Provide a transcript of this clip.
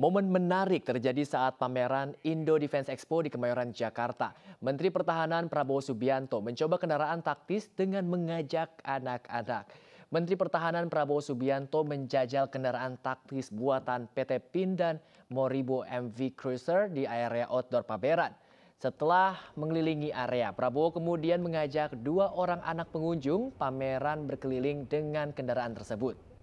Momen menarik terjadi saat pameran Indo Defense Expo di Kemayoran, Jakarta. Menteri Pertahanan Prabowo Subianto mencoba kendaraan taktis dengan mengajak anak-anak. Menteri Pertahanan Prabowo Subianto menjajal kendaraan taktis buatan PT Pindan Moribo MV Cruiser di area outdoor pameran. Setelah mengelilingi area, Prabowo kemudian mengajak dua orang anak pengunjung pameran berkeliling dengan kendaraan tersebut.